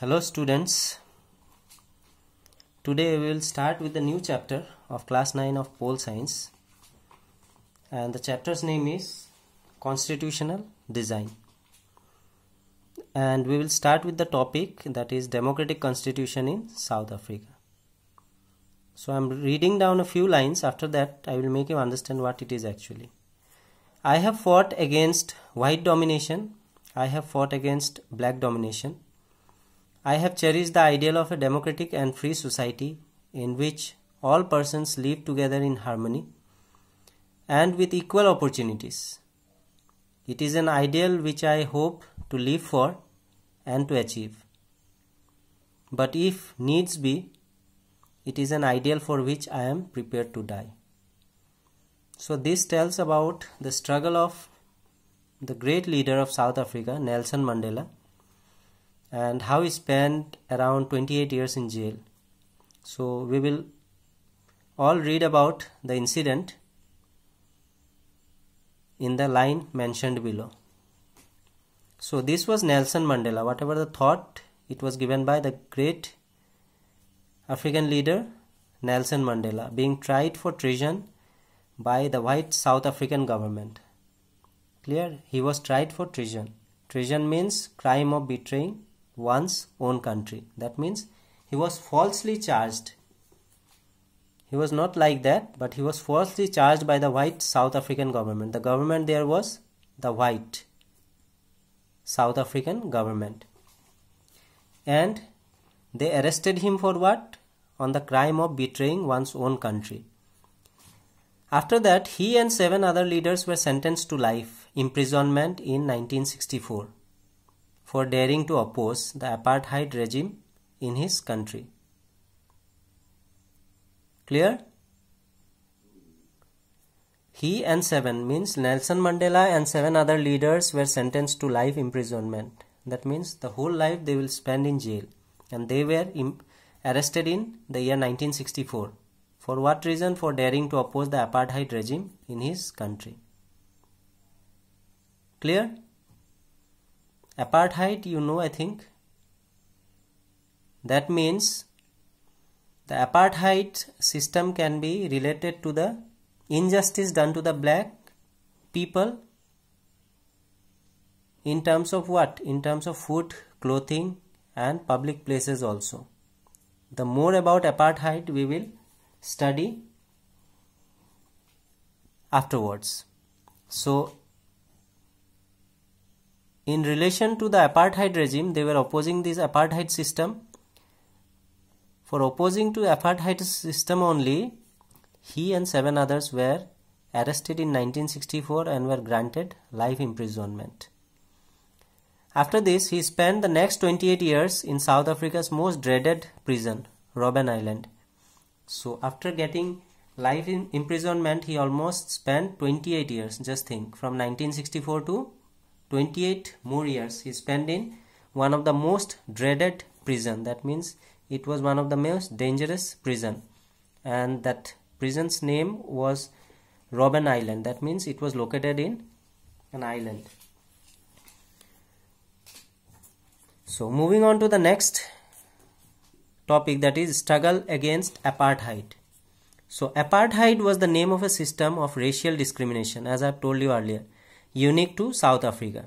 hello students today we will start with the new chapter of class 9 of pole science and the chapter's name is constitutional design and we will start with the topic that is democratic constitution in south africa so i'm reading down a few lines after that i will make you understand what it is actually i have fought against white domination i have fought against black domination I have cherished the ideal of a democratic and free society in which all persons live together in harmony and with equal opportunities. It is an ideal which I hope to live for and to achieve. But if needs be, it is an ideal for which I am prepared to die. So, this tells about the struggle of the great leader of South Africa, Nelson Mandela and how he spent around 28 years in jail. So we will all read about the incident in the line mentioned below. So this was Nelson Mandela. Whatever the thought, it was given by the great African leader Nelson Mandela being tried for treason by the white South African government. Clear? He was tried for treason. Treason means crime of betraying one's own country. That means he was falsely charged. He was not like that, but he was falsely charged by the white South African government. The government there was the white South African government. And they arrested him for what? On the crime of betraying one's own country. After that, he and seven other leaders were sentenced to life imprisonment in 1964 for daring to oppose the apartheid regime in his country. Clear? He and seven means Nelson Mandela and seven other leaders were sentenced to life imprisonment. That means the whole life they will spend in jail. And they were arrested in the year 1964. For what reason? For daring to oppose the apartheid regime in his country. Clear? apartheid you know I think that means the apartheid system can be related to the injustice done to the black people in terms of what in terms of food clothing and public places also the more about apartheid we will study afterwards so in relation to the apartheid regime they were opposing this apartheid system for opposing to apartheid system only he and seven others were arrested in 1964 and were granted life imprisonment after this he spent the next 28 years in south africa's most dreaded prison robben island so after getting life imprisonment he almost spent 28 years just think from 1964 to 28 more years he spent in one of the most dreaded prison that means it was one of the most dangerous prison and that prison's name was Robben Island that means it was located in an island so moving on to the next topic that is struggle against apartheid so apartheid was the name of a system of racial discrimination as I have told you earlier unique to South Africa.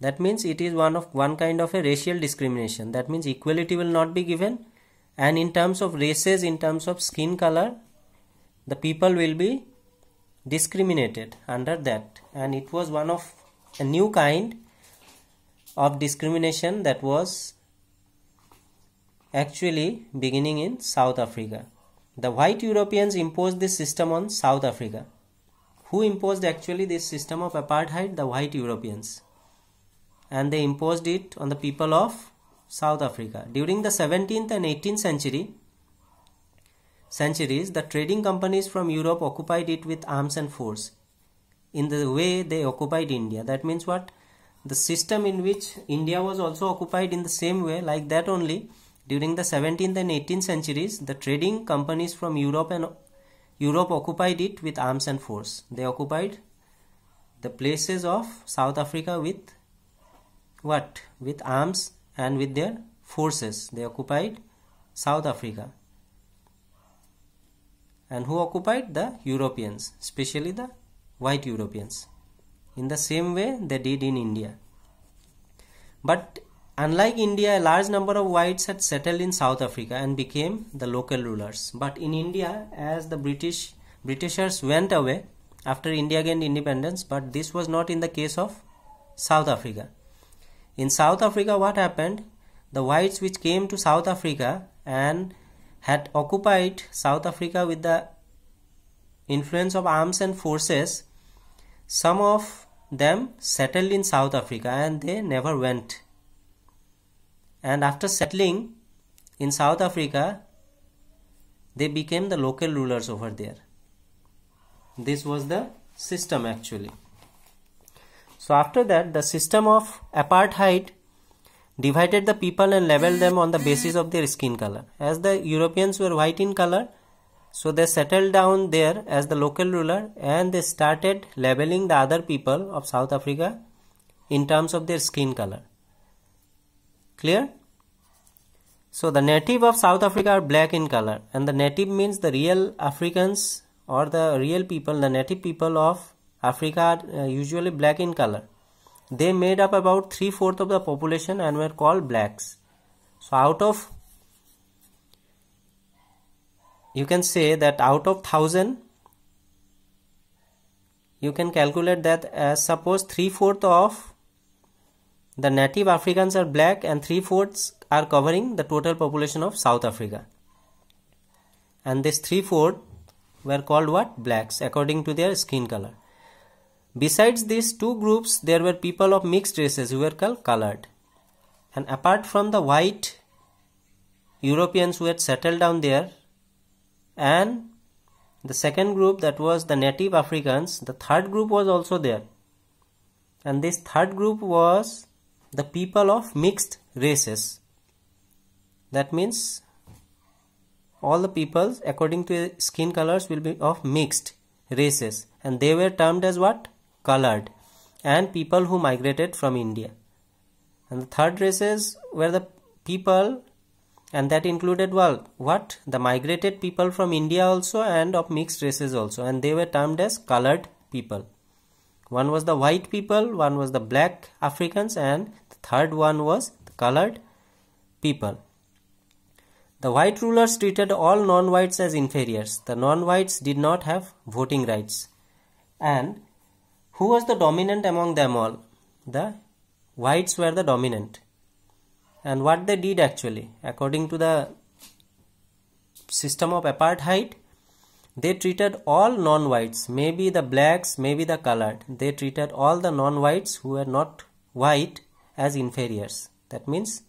That means it is one of one kind of a racial discrimination. That means equality will not be given. And in terms of races, in terms of skin color, the people will be discriminated under that. And it was one of a new kind of discrimination that was actually beginning in South Africa. The white Europeans imposed this system on South Africa. Who imposed actually this system of apartheid? The white Europeans. And they imposed it on the people of South Africa. During the 17th and 18th century, centuries, the trading companies from Europe occupied it with arms and force. In the way they occupied India. That means what? The system in which India was also occupied in the same way, like that only. During the 17th and 18th centuries, the trading companies from Europe and Europe occupied it with arms and force. They occupied the places of South Africa with what? With arms and with their forces. They occupied South Africa. And who occupied? The Europeans, especially the white Europeans. In the same way they did in India. But Unlike India, a large number of whites had settled in South Africa and became the local rulers. But in India, as the British Britishers went away after India gained independence, but this was not in the case of South Africa. In South Africa, what happened? The whites which came to South Africa and had occupied South Africa with the influence of arms and forces, some of them settled in South Africa and they never went and after settling in South Africa, they became the local rulers over there. This was the system actually. So after that, the system of apartheid divided the people and labeled them on the basis of their skin color. As the Europeans were white in color, so they settled down there as the local ruler and they started labeling the other people of South Africa in terms of their skin color. Clear? So the native of South Africa are black in color and the native means the real Africans or the real people, the native people of Africa are uh, usually black in color. They made up about three-fourth of the population and were called blacks. So out of, you can say that out of thousand, you can calculate that as suppose three-fourth of the native Africans are black and three-fourths are covering the total population of South Africa. And 3 three-fourth were called what? Blacks according to their skin color. Besides these two groups, there were people of mixed races who were called colored. And apart from the white Europeans who had settled down there and the second group that was the native Africans, the third group was also there. And this third group was the people of mixed races. That means all the peoples according to skin colors will be of mixed races and they were termed as what? Colored and people who migrated from India. And the third races were the people and that included well, what? The migrated people from India also and of mixed races also and they were termed as colored people. One was the white people, one was the black Africans, and the third one was the colored people. The white rulers treated all non whites as inferiors. The non whites did not have voting rights. And who was the dominant among them all? The whites were the dominant. And what they did actually, according to the system of apartheid, they treated all non-whites, maybe the blacks, maybe the colored. They treated all the non-whites who were not white as inferiors. That means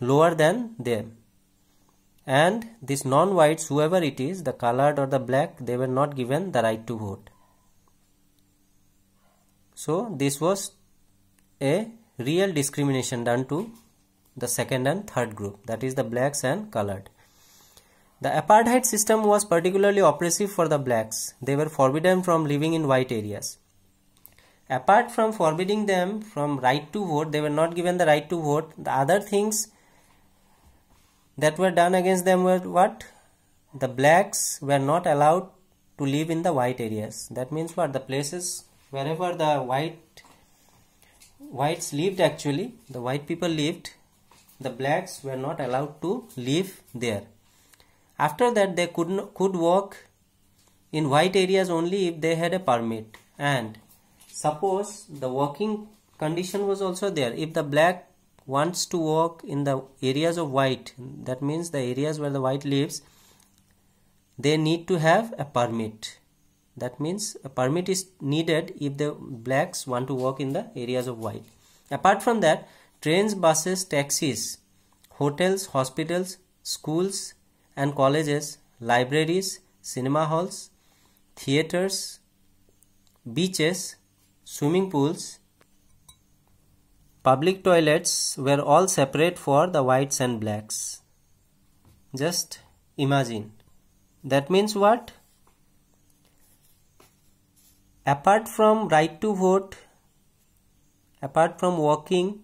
lower than them. And these non-whites, whoever it is, the colored or the black, they were not given the right to vote. So this was a real discrimination done to the second and third group, that is the blacks and colored. The apartheid system was particularly oppressive for the blacks. They were forbidden from living in white areas. Apart from forbidding them from right to vote, they were not given the right to vote. The other things that were done against them were what? The blacks were not allowed to live in the white areas. That means what? The places wherever the white whites lived actually, the white people lived, the blacks were not allowed to live there. After that, they could, could walk in white areas only if they had a permit. And suppose the walking condition was also there. If the black wants to walk in the areas of white, that means the areas where the white lives, they need to have a permit. That means a permit is needed if the blacks want to walk in the areas of white. Apart from that, trains, buses, taxis, hotels, hospitals, schools, and colleges, libraries, cinema halls, theaters, beaches, swimming pools, public toilets were all separate for the whites and blacks. Just imagine. That means what? Apart from right to vote, apart from walking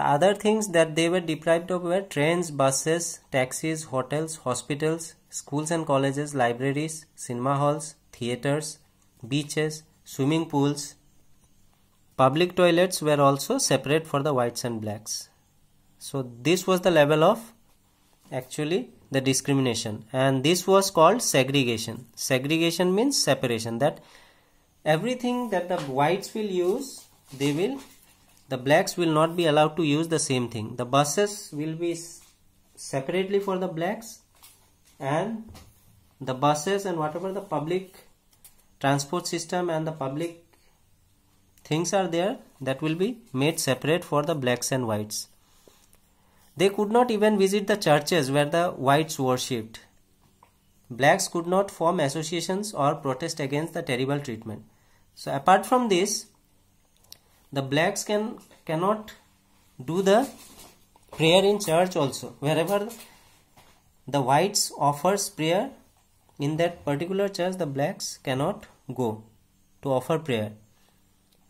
the other things that they were deprived of were trains, buses, taxis, hotels, hospitals, schools and colleges, libraries, cinema halls, theaters, beaches, swimming pools. Public toilets were also separate for the whites and blacks. So this was the level of actually the discrimination and this was called segregation. Segregation means separation that everything that the whites will use they will the blacks will not be allowed to use the same thing. The buses will be separately for the blacks and the buses and whatever the public transport system and the public things are there that will be made separate for the blacks and whites. They could not even visit the churches where the whites worshipped. Blacks could not form associations or protest against the terrible treatment. So apart from this, the blacks can cannot do the prayer in church also wherever the whites offers prayer in that particular church the blacks cannot go to offer prayer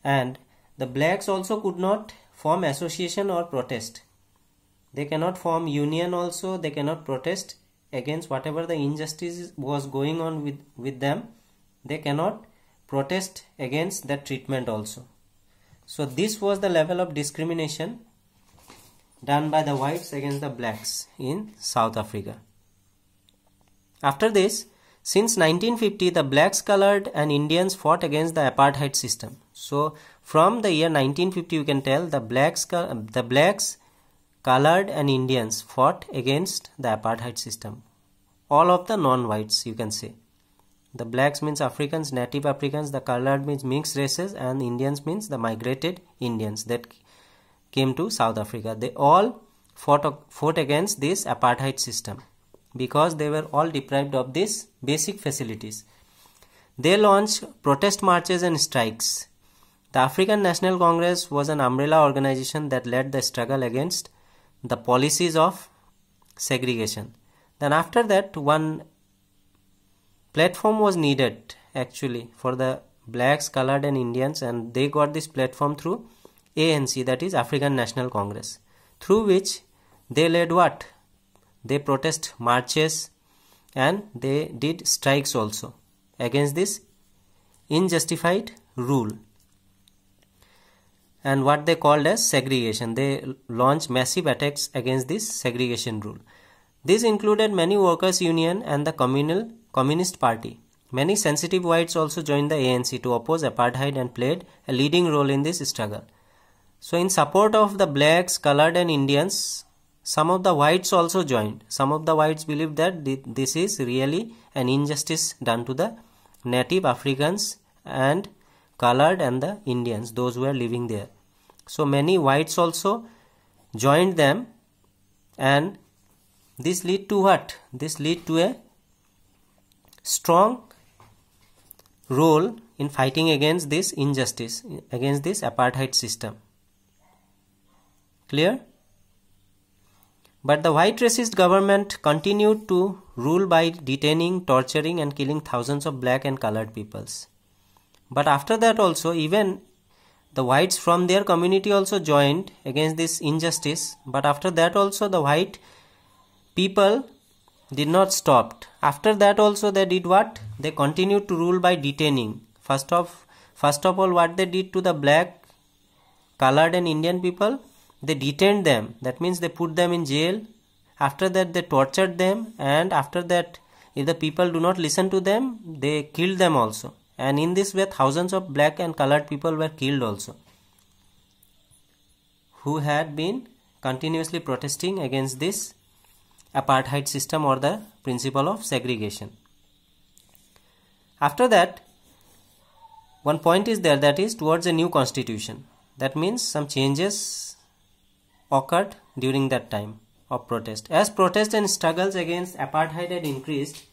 and the blacks also could not form association or protest they cannot form union also they cannot protest against whatever the injustice was going on with with them they cannot protest against that treatment also so this was the level of discrimination done by the whites against the blacks in South Africa. After this, since 1950, the blacks, colored and Indians fought against the apartheid system. So from the year 1950, you can tell the blacks, the blacks, colored and Indians fought against the apartheid system. All of the non-whites, you can say. The blacks means Africans, native Africans, the colored means mixed races and Indians means the migrated Indians that came to South Africa. They all fought, fought against this apartheid system because they were all deprived of these basic facilities. They launched protest marches and strikes. The African National Congress was an umbrella organization that led the struggle against the policies of segregation. Then after that, one platform was needed actually for the blacks colored and indians and they got this platform through anc that is african national congress through which they led what they protest marches and they did strikes also against this unjustified rule and what they called as segregation they launched massive attacks against this segregation rule this included many workers union and the communal Communist Party. Many sensitive whites also joined the ANC to oppose apartheid and played a leading role in this struggle. So, in support of the blacks, colored, and Indians, some of the whites also joined. Some of the whites believed that this is really an injustice done to the native Africans and colored and the Indians, those who are living there. So, many whites also joined them, and this lead to what? This lead to a strong role in fighting against this injustice, against this apartheid system. Clear? But the white racist government continued to rule by detaining, torturing, and killing thousands of black and colored peoples. But after that, also, even the whites from their community also joined against this injustice. But after that, also, the white people did not stop. After that also they did what? They continued to rule by detaining. First of, first of all what they did to the black, colored and Indian people? They detained them. That means they put them in jail. After that they tortured them and after that if the people do not listen to them, they killed them also. And in this way thousands of black and colored people were killed also. Who had been continuously protesting against this apartheid system or the principle of segregation. After that, one point is there that is towards a new constitution. That means some changes occurred during that time of protest. As protest and struggles against apartheid had increased,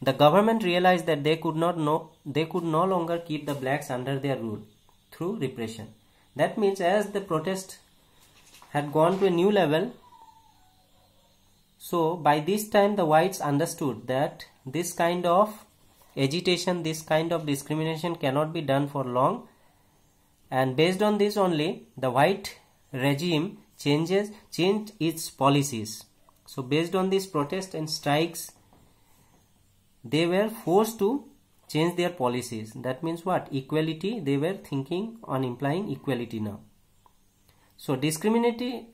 the government realized that they could not no, they could no longer keep the blacks under their rule through repression. That means as the protest had gone to a new level, so by this time the whites understood that this kind of agitation, this kind of discrimination cannot be done for long and based on this only the white regime changes changed its policies. So based on these protests and strikes they were forced to change their policies. That means what? Equality. They were thinking on implying equality now. So discriminatory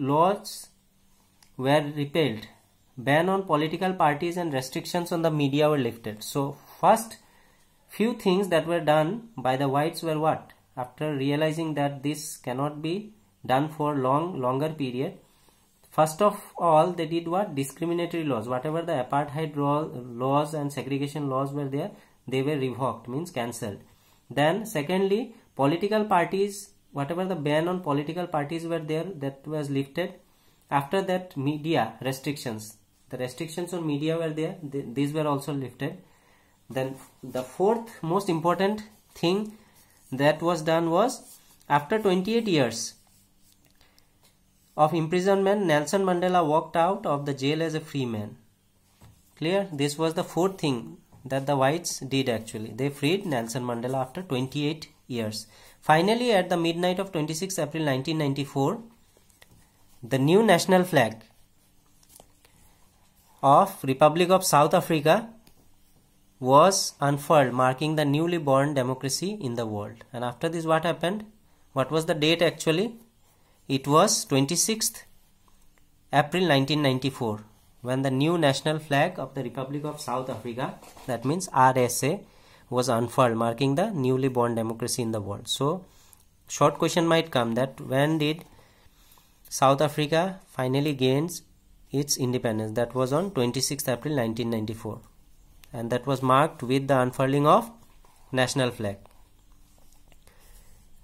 laws were repealed. Ban on political parties and restrictions on the media were lifted. So first few things that were done by the whites were what? After realizing that this cannot be done for long longer period, First of all, they did what? Discriminatory laws. Whatever the apartheid laws and segregation laws were there, they were revoked, means cancelled. Then, secondly, political parties, whatever the ban on political parties were there, that was lifted. After that media restrictions, the restrictions on media were there, these were also lifted. Then the fourth most important thing that was done was after 28 years of imprisonment, Nelson Mandela walked out of the jail as a free man. Clear? This was the fourth thing that the whites did actually. They freed Nelson Mandela after 28 years. Finally, at the midnight of 26 April 1994, the new national flag of Republic of South Africa was unfurled marking the newly born democracy in the world. And after this what happened? What was the date actually? It was 26th April 1994 when the new national flag of the Republic of South Africa that means RSA was unfurled marking the newly born democracy in the world. So short question might come that when did South Africa finally gains its independence. That was on 26 April 1994 and that was marked with the unfurling of national flag.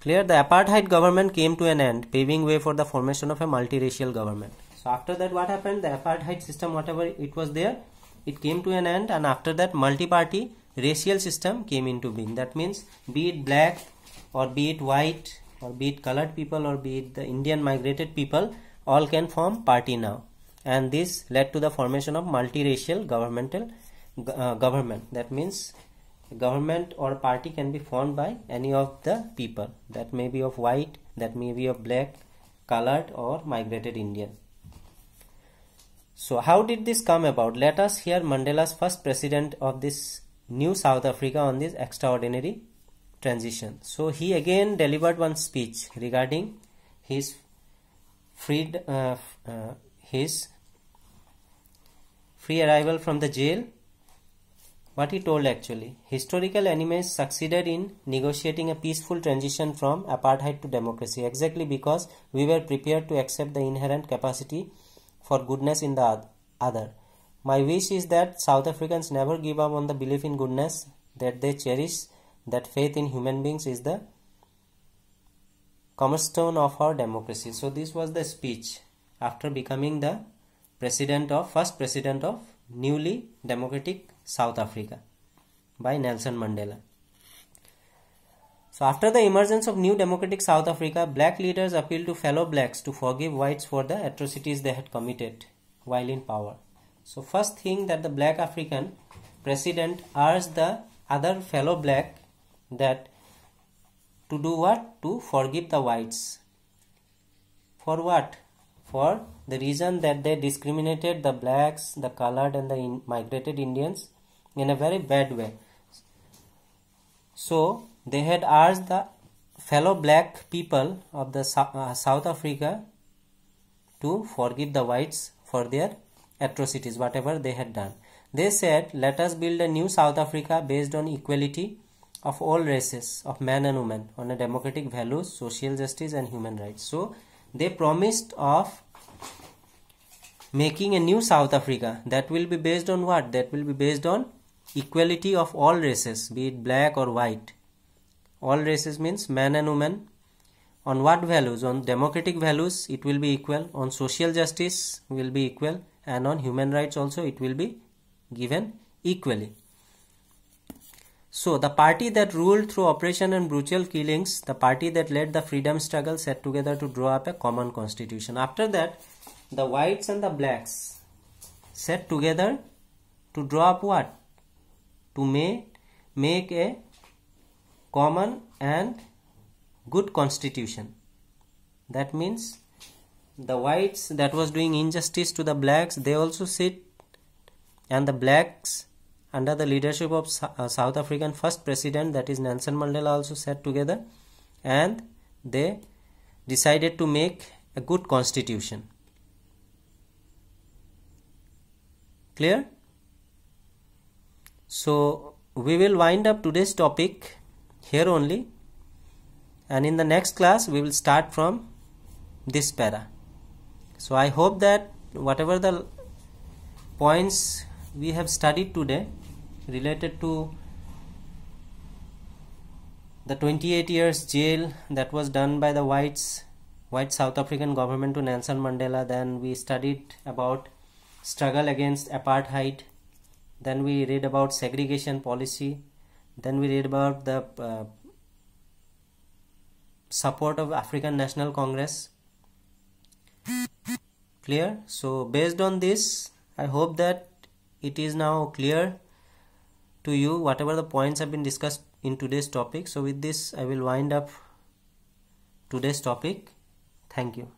Clear, the apartheid government came to an end, paving way for the formation of a multiracial government. So after that what happened? The apartheid system whatever it was there, it came to an end and after that multi-party racial system came into being. That means be it black or be it white or be it colored people or be it the Indian migrated people all can form party now and this led to the formation of multiracial governmental uh, government that means government or party can be formed by any of the people that may be of white that may be of black colored or migrated indian so how did this come about let us hear mandela's first president of this new south africa on this extraordinary transition. So he again delivered one speech regarding his freed uh, uh, his free arrival from the jail. What he told actually, historical enemies succeeded in negotiating a peaceful transition from apartheid to democracy exactly because we were prepared to accept the inherent capacity for goodness in the other. My wish is that South Africans never give up on the belief in goodness that they cherish that faith in human beings is the cornerstone of our democracy. So this was the speech after becoming the president of first president of newly democratic South Africa by Nelson Mandela. So after the emergence of new democratic South Africa, black leaders appealed to fellow blacks to forgive whites for the atrocities they had committed while in power. So first thing that the black African president urged the other fellow black that to do what? To forgive the whites. For what? For the reason that they discriminated the blacks, the colored, and the in migrated Indians in a very bad way. So they had asked the fellow black people of the uh, South Africa to forgive the whites for their atrocities, whatever they had done. They said, let us build a new South Africa based on equality of all races of man and woman on democratic values social justice and human rights so they promised of making a new south africa that will be based on what that will be based on equality of all races be it black or white all races means man and woman on what values on democratic values it will be equal on social justice will be equal and on human rights also it will be given equally so the party that ruled through oppression and brutal killings, the party that led the freedom struggle sat together to draw up a common constitution. After that, the whites and the blacks sat together to draw up what? To make, make a common and good constitution. That means the whites that was doing injustice to the blacks, they also sit and the blacks under the leadership of uh, South African first president that is Nelson Mandela also sat together and they decided to make a good constitution. Clear? So we will wind up today's topic here only and in the next class we will start from this para. So I hope that whatever the points we have studied today related to the 28 years jail that was done by the whites white south african government to nelson mandela then we studied about struggle against apartheid then we read about segregation policy then we read about the uh, support of african national congress clear so based on this i hope that it is now clear to you whatever the points have been discussed in today's topic so with this i will wind up today's topic thank you